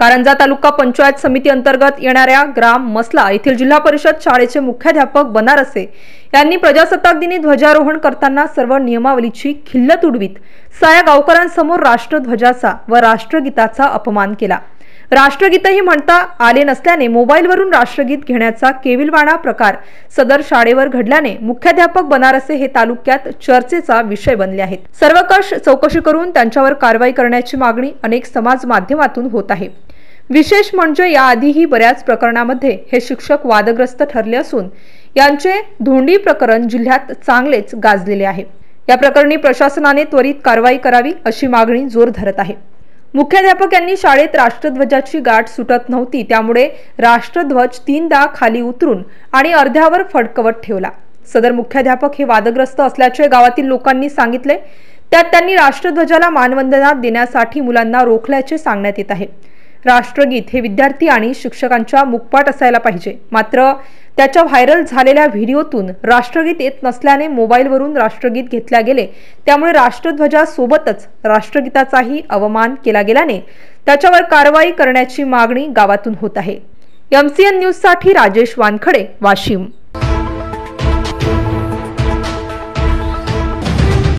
कारंजा तालुका पंचायत समिती अंतर्गत येणाऱ्या ग्राम मसला येथील जिल्हा परिषद शाळेचे मुख्याध्यापक बनारसे यांनी प्रजासत्ताक दिनी ध्वजारोहण करताना सर्व नियमावलीची खिल्लत उडवीत साया गावकरांसमोर राष्ट्रध्वजाचा व राष्ट्रगीताचा अपमान केला राष्ट्रगीतही म्हणता आले नसल्याने मोबाईलवरून राष्ट्रगीत घेण्याचा केविलवाणा प्रकार सदर शाळेवर घडल्याने मुख्याध्यापक बनारसे हे तालुक्यात चर्चेचा विषय बनले आहेत सर्वकष चौकशी करून त्यांच्यावर कारवाई करण्याची मागणी अनेक समाज माध्यमातून होत आहे विशेष म्हणजे याआधीही बऱ्याच प्रकरणामध्ये हे शिक्षक वादग्रस्त ठरले असून यांचे धोंडी प्रकरण जिल्ह्यात चांगलेच गाजलेले आहे या प्रकरणी प्रशासनाने त्वरित कारवाई करावी अशी मागणी जोर धरत आहे मुख्याध्यापक यांनी शाळेत राष्ट्रध्वजाची गाठ सुटत नव्हती त्यामुळे राष्ट्रध्वज तीनदा खाली उतरून आणि अर्ध्यावर फडकवत ठेवला सदर मुख्याध्यापक हे वादग्रस्त असल्याचे गावातील लोकांनी सांगितले त्यात त्यांनी राष्ट्रध्वजाला मानवंदना देण्यासाठी मुलांना रोखल्याचे सांगण्यात येत आहे राष्ट्रगीत हे विद्यार्थी आणि शिक्षकांच्या मुखपाट असायला पाहिजे मात्र त्याच्या व्हायरल झालेल्या व्हिडिओतून राष्ट्रगीत येत नसल्याने मोबाईलवरून राष्ट्रगीत घेतल्या गेले त्यामुळे राष्ट्रध्वजासोबतच राष्ट्रगीताचाही अवमान केला गेल्याने त्याच्यावर कारवाई करण्याची मागणी गावातून होत आहे एमसीएन न्यूजसाठी राजेश वानखडे वाशिम